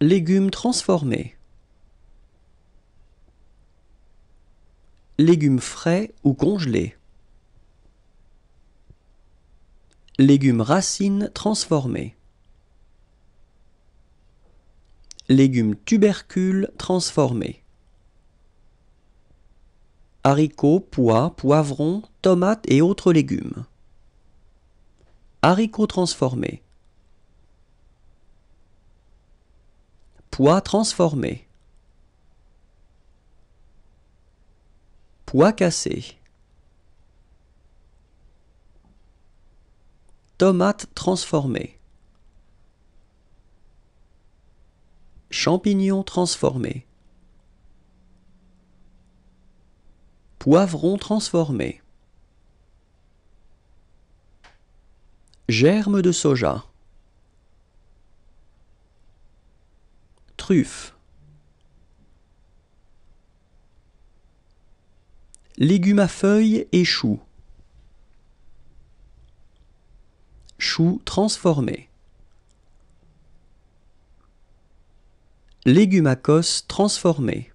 Légumes transformés. Légumes frais ou congelés. Légumes racines transformés. Légumes tubercules transformés. Haricots, pois, poivrons, tomates et autres légumes. Haricots transformés. Pois transformé. pois cassé. Tomate transformée. Champignons transformés. Poivrons transformés. Germes de soja. Truffe. Légumes à feuilles et choux. Choux transformés. Légumes à cosse transformés.